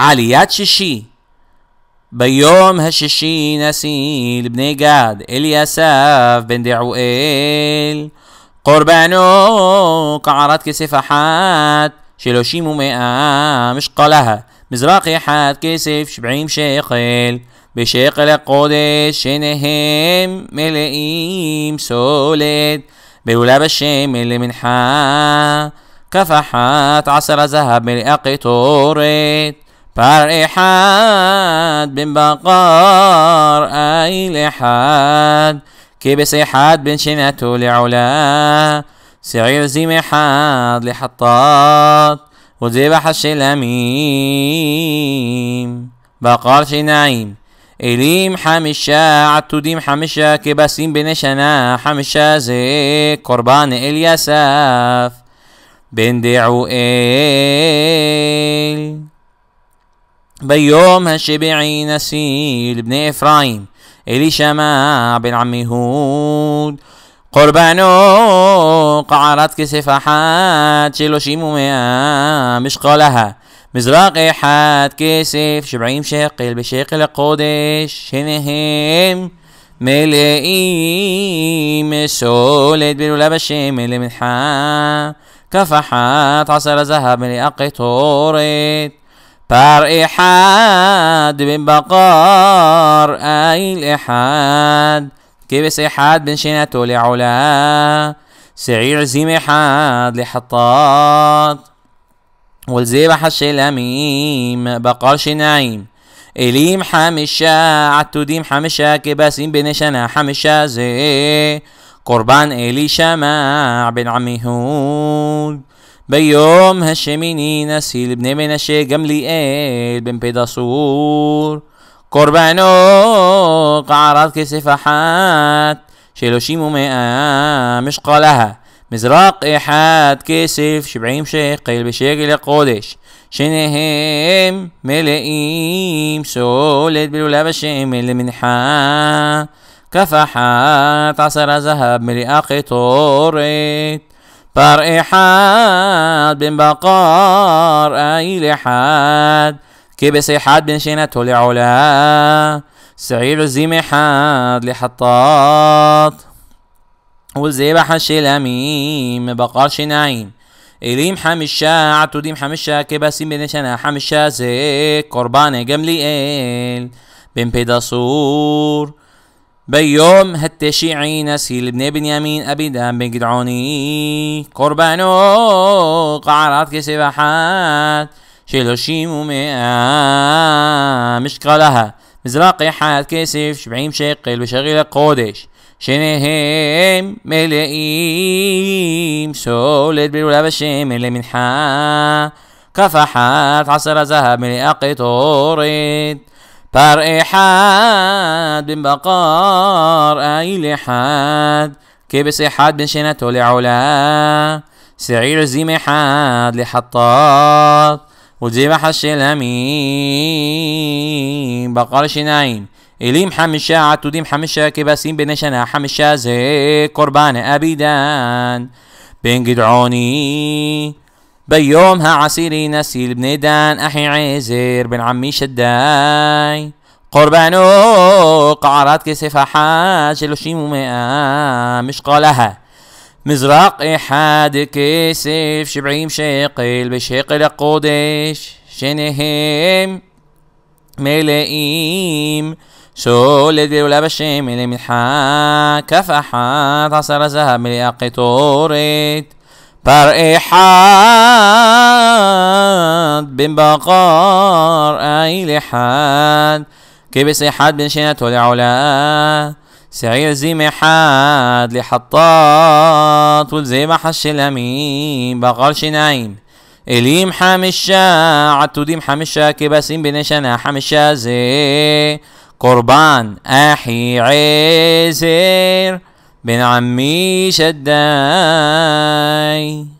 عاليات شيشي بيوم هششي نسيل بني قاد الياساف بن دعوئيل قربانو قعرات كسيفة حات شلوشيم ومئة مش قلها مزراقي حات كسف شبعيم شيقل بشيقل قدش شنهم ملئيم سولد بولاب الشيم اللي من حات كفحات عصر ذهب ملئة قطورت إحاد بن بقار أي لحاد كبس حاد بن شنته لعلا سعير زي حاد لحطات وذبح الأميم بقار شنايم إليم حمشا عتوديم حمشا كباسيم بن شنا حمشا زي قربان اليساف بن إيل بيوم هالشبيعي نسيل بن إفرايم إلي شماع بن عمي هود قربانو قعرات كسفحات شلو شيمو مش قالها مزراق حاد كسف شبعيم شقل بشيق القدش هنهم ملئيم سولد بلولا بشيم اللي منحا كفحات عصر زهب ملئا قطورت بار إحاد بن بقار أي الإحاد كبس إحاد بن شنته لعلا سعير زيم إحاد لحطات والزيب حش الأميم بقار شنعيم إليم حمشة عتوديم حمشة كباسين بن شنا حمشا زي قربان إلي شماع بن عمي هود ביום השמיני נשיא לבני מנשה גמליאל בן פדסור קורבנו קערת כסף אחת שלושים ומאה משקה לה מזרק אחד כסף שבעים שקל בשקל הקודש שניהם מלאים סולת בלולב השמן למנחה כף אחת עשרה זהב מלאה קטורת بر احاد بن بقار اي لحد كبس احاد بن شينته لعلا سعيد عزيم احد لحطاط والزيبح الاميم بقار نعيم إليم حمشا عتوديم حمشا كباسيم بن شنا حمشا زي قربان جملي إيل بن بيداصور بيوم هتي شي عين لبني بني بنيامين ابي دام بن قدعوني قربانو قعرات كسبحات شيلو شي مومي مش قالها مزراقي حات كسف شبعيم شقل بشغل قودش شنهم ملئيم سولد بالولا بشيم اللي من كفحات عصر ذهب ملئ قطورت بار إحاد بن بقار اي لحد كبس إحاد بن شنته لعلا سعير زيم إحاد لحطاط وزيم حشلمين بقار شنايم إليم حمشا عتوديم حمشا كبسين بن شنا حمشا زي قربان أبيدان بن قدعوني بيومها عسيري نسيل بن دان أحي عزير بن عمي شداي قربانو قعرات كسف حاج لشي مئة مش قالها مزرق إحاد كسف شبعيم شقل بشقل قدش شنهم ملئيم شولد ولا بشي ملي من حا كفحات عصر ذهب ملي أقطورت بر احد بن بقار أي لحاد كبس احد بن شينة العلا سعير زي محاد لحطات والزي محش الأمين بقر شنايم إليم حمشا عتوديم حمشا كبسين بن شنا حمشا زي قربان أحي عزير بن عمي شداي